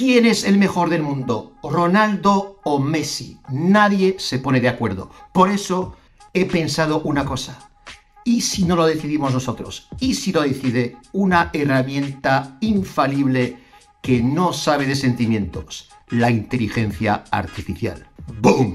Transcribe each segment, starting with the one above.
¿Quién es el mejor del mundo? ¿Ronaldo o Messi? Nadie se pone de acuerdo. Por eso he pensado una cosa. ¿Y si no lo decidimos nosotros? ¿Y si lo decide una herramienta infalible que no sabe de sentimientos? La inteligencia artificial. ¡Boom!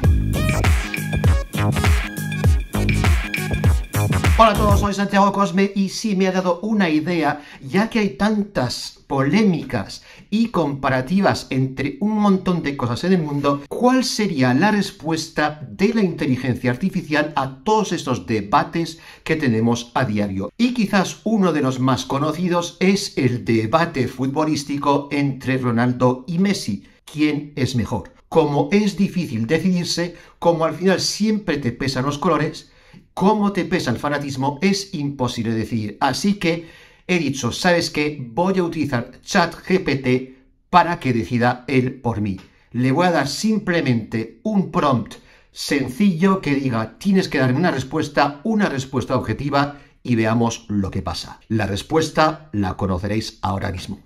Hola a todos, soy Santiago Cosme y sí me ha dado una idea, ya que hay tantas polémicas y comparativas entre un montón de cosas en el mundo, ¿cuál sería la respuesta de la inteligencia artificial a todos estos debates que tenemos a diario? Y quizás uno de los más conocidos es el debate futbolístico entre Ronaldo y Messi. ¿Quién es mejor? Como es difícil decidirse, como al final siempre te pesan los colores, cómo te pesa el fanatismo es imposible decir, Así que he dicho, ¿sabes qué? Voy a utilizar ChatGPT para que decida él por mí. Le voy a dar simplemente un prompt sencillo que diga, tienes que darme una respuesta, una respuesta objetiva y veamos lo que pasa. La respuesta la conoceréis ahora mismo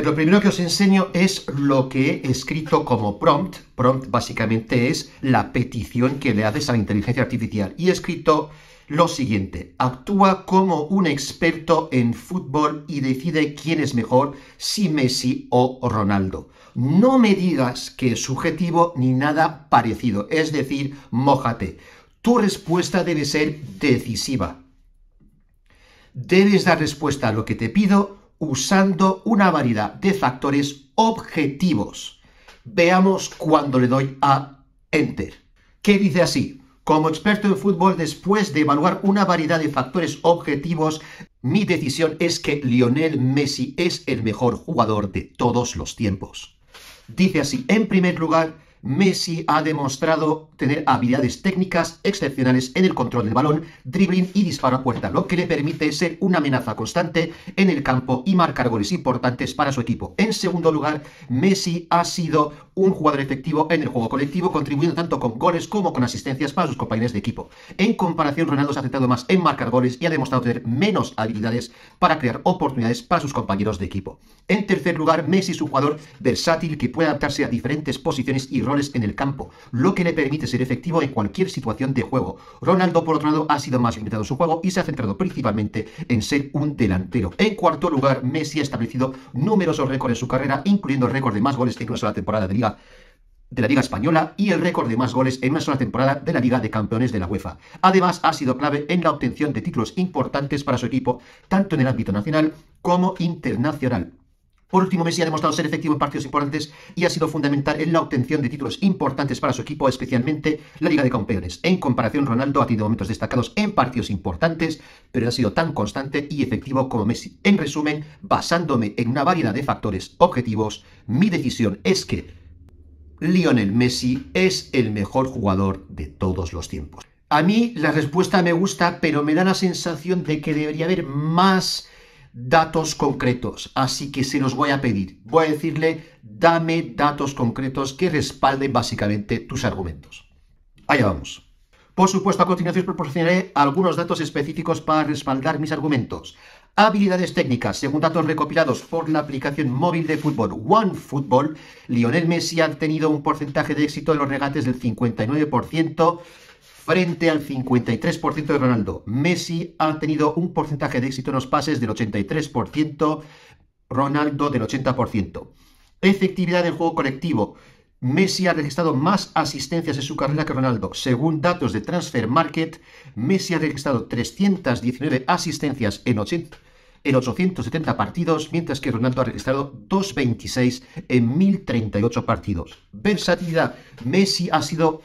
lo primero que os enseño es lo que he escrito como prompt. Prompt básicamente es la petición que le haces a la inteligencia artificial. Y he escrito lo siguiente, actúa como un experto en fútbol y decide quién es mejor, si Messi o Ronaldo. No me digas que es subjetivo ni nada parecido, es decir, mójate. Tu respuesta debe ser decisiva. Debes dar respuesta a lo que te pido usando una variedad de factores objetivos. Veamos cuando le doy a Enter. ¿Qué dice así? Como experto en fútbol, después de evaluar una variedad de factores objetivos, mi decisión es que Lionel Messi es el mejor jugador de todos los tiempos. Dice así, en primer lugar, Messi ha demostrado tener habilidades técnicas excepcionales en el control del balón, dribbling y disparo a puerta, lo que le permite ser una amenaza constante en el campo y marcar goles importantes para su equipo. En segundo lugar, Messi ha sido un jugador efectivo en el juego colectivo, contribuyendo tanto con goles como con asistencias para sus compañeros de equipo. En comparación, Ronaldo se ha centrado más en marcar goles y ha demostrado tener menos habilidades para crear oportunidades para sus compañeros de equipo. En tercer lugar, Messi es un jugador versátil que puede adaptarse a diferentes posiciones y roles en el campo, lo que le permite ser efectivo en cualquier situación de juego. Ronaldo, por otro lado, ha sido más limitado en su juego y se ha centrado principalmente en ser un delantero. En cuarto lugar, Messi ha establecido numerosos récords en su carrera, incluyendo el récord de más goles que incluso la temporada del de la Liga Española y el récord de más goles en una sola temporada de la Liga de Campeones de la UEFA. Además, ha sido clave en la obtención de títulos importantes para su equipo, tanto en el ámbito nacional como internacional. Por último, Messi ha demostrado ser efectivo en partidos importantes y ha sido fundamental en la obtención de títulos importantes para su equipo, especialmente la Liga de Campeones. En comparación, Ronaldo ha tenido momentos destacados en partidos importantes, pero ha sido tan constante y efectivo como Messi. En resumen, basándome en una variedad de factores objetivos, mi decisión es que Lionel Messi es el mejor jugador de todos los tiempos. A mí la respuesta me gusta, pero me da la sensación de que debería haber más datos concretos. Así que se los voy a pedir. Voy a decirle, dame datos concretos que respalden básicamente tus argumentos. Allá vamos. Por supuesto, a continuación proporcionaré algunos datos específicos para respaldar mis argumentos. Habilidades técnicas. Según datos recopilados por la aplicación móvil de fútbol OneFootball, Lionel Messi ha tenido un porcentaje de éxito en los regates del 59% frente al 53% de Ronaldo. Messi ha tenido un porcentaje de éxito en los pases del 83%, Ronaldo del 80%. Efectividad del juego colectivo. Messi ha registrado más asistencias en su carrera que Ronaldo. Según datos de Transfer Market, Messi ha registrado 319 asistencias en 870 partidos, mientras que Ronaldo ha registrado 2.26 en 1.038 partidos. Versatilidad. Messi ha sido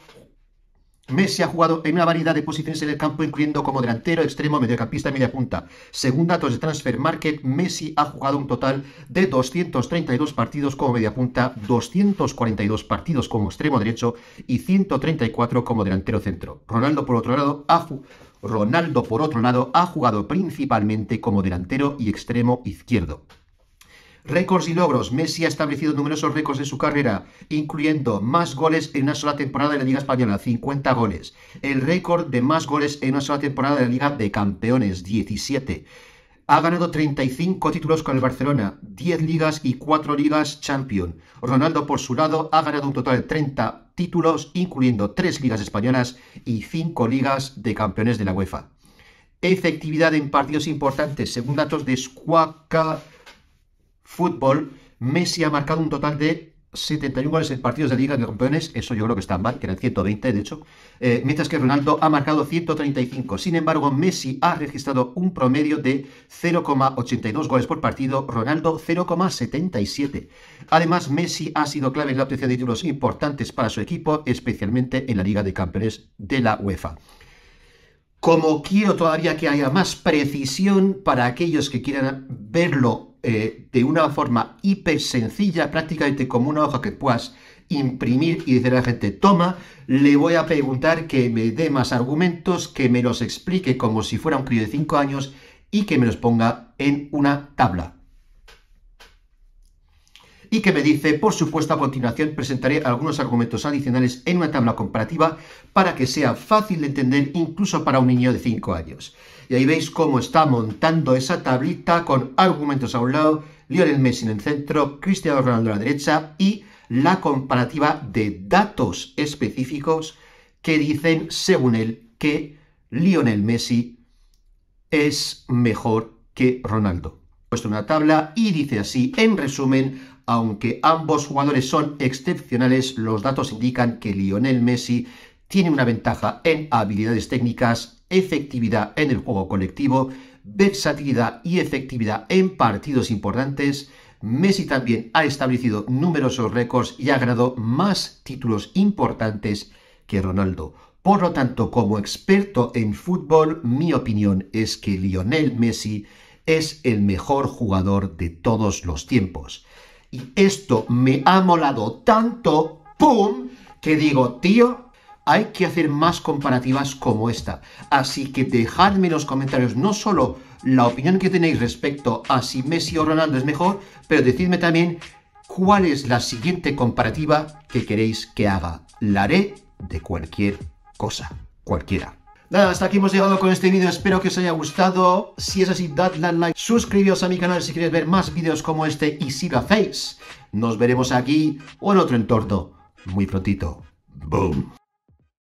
Messi ha jugado en una variedad de posiciones en el campo, incluyendo como delantero, extremo, mediocampista y punta. Según datos de Transfer Market, Messi ha jugado un total de 232 partidos como media punta, 242 partidos como extremo derecho y 134 como delantero centro. Ronaldo, por otro lado, Ronaldo, por otro lado, ha jugado principalmente como delantero y extremo izquierdo. Récords y logros. Messi ha establecido numerosos récords en su carrera, incluyendo más goles en una sola temporada de la Liga Española, 50 goles. El récord de más goles en una sola temporada de la Liga de Campeones, 17. Ha ganado 35 títulos con el Barcelona, 10 ligas y 4 ligas Champions. Ronaldo, por su lado, ha ganado un total de 30 títulos, incluyendo 3 ligas españolas y 5 ligas de campeones de la UEFA. Efectividad en partidos importantes, según datos de Squawka Fútbol, Messi ha marcado un total de 71 goles en partidos de Liga de Campeones, eso yo creo que está mal, que eran 120 de hecho, eh, mientras que Ronaldo ha marcado 135. Sin embargo, Messi ha registrado un promedio de 0,82 goles por partido, Ronaldo 0,77. Además, Messi ha sido clave en la obtención de títulos importantes para su equipo, especialmente en la Liga de Campeones de la UEFA. Como quiero todavía que haya más precisión para aquellos que quieran verlo eh, de una forma hiper sencilla, prácticamente como una hoja que puedas imprimir y decir a la gente, toma, le voy a preguntar que me dé más argumentos, que me los explique como si fuera un crío de 5 años y que me los ponga en una tabla y que me dice, por supuesto, a continuación presentaré algunos argumentos adicionales en una tabla comparativa para que sea fácil de entender incluso para un niño de 5 años. Y ahí veis cómo está montando esa tablita con argumentos a un lado, Lionel Messi en el centro, Cristiano Ronaldo a la derecha y la comparativa de datos específicos que dicen, según él, que Lionel Messi es mejor que Ronaldo. Puesto una tabla y dice así, en resumen, aunque ambos jugadores son excepcionales, los datos indican que Lionel Messi tiene una ventaja en habilidades técnicas, efectividad en el juego colectivo, versatilidad y efectividad en partidos importantes, Messi también ha establecido numerosos récords y ha ganado más títulos importantes que Ronaldo. Por lo tanto, como experto en fútbol, mi opinión es que Lionel Messi es el mejor jugador de todos los tiempos. Y esto me ha molado tanto, ¡pum! Que digo, tío, hay que hacer más comparativas como esta. Así que dejadme en los comentarios no solo la opinión que tenéis respecto a si Messi o Ronaldo es mejor, pero decidme también cuál es la siguiente comparativa que queréis que haga. La haré de cualquier cosa, cualquiera. Nada, hasta aquí hemos llegado con este vídeo, espero que os haya gustado. Si es así, dadle a like, suscribíos a mi canal si queréis ver más vídeos como este y si lo hacéis. Nos veremos aquí o en otro entorno muy prontito. Boom.